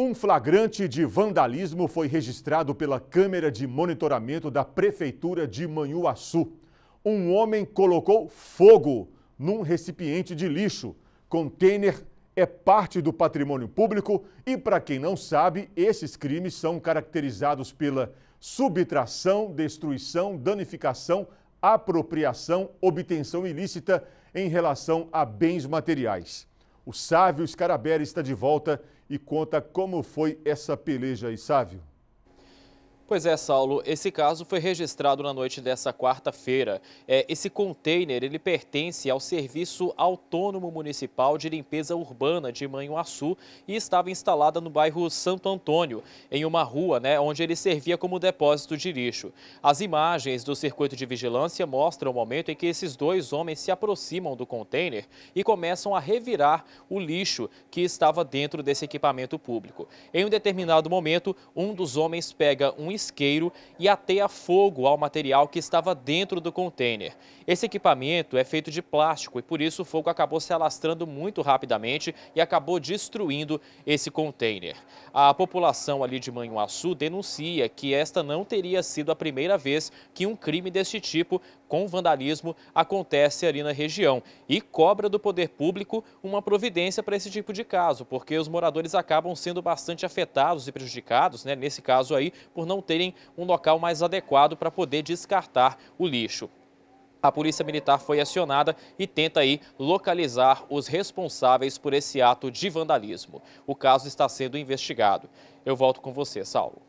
Um flagrante de vandalismo foi registrado pela câmera de monitoramento da prefeitura de Manhuaçu. Um homem colocou fogo num recipiente de lixo. Container é parte do patrimônio público e, para quem não sabe, esses crimes são caracterizados pela subtração, destruição, danificação, apropriação, obtenção ilícita em relação a bens materiais. O Sávio Scarabelli está de volta e conta como foi essa peleja aí, Sávio. Pois é, Saulo, esse caso foi registrado na noite dessa quarta-feira. É, esse container, ele pertence ao Serviço Autônomo Municipal de Limpeza Urbana de Manhuaçu e estava instalada no bairro Santo Antônio, em uma rua né, onde ele servia como depósito de lixo. As imagens do circuito de vigilância mostram o momento em que esses dois homens se aproximam do container e começam a revirar o lixo que estava dentro desse equipamento público. Em um determinado momento, um dos homens pega um isqueiro e ateia fogo ao material que estava dentro do container. Esse equipamento é feito de plástico e por isso o fogo acabou se alastrando muito rapidamente e acabou destruindo esse container. A população ali de Manhuaçu denuncia que esta não teria sido a primeira vez que um crime deste tipo com vandalismo acontece ali na região e cobra do poder público uma providência para esse tipo de caso, porque os moradores acabam sendo bastante afetados e prejudicados, né, nesse caso aí, por não terem um local mais adequado para poder descartar o lixo. A polícia militar foi acionada e tenta aí localizar os responsáveis por esse ato de vandalismo. O caso está sendo investigado. Eu volto com você, Saulo.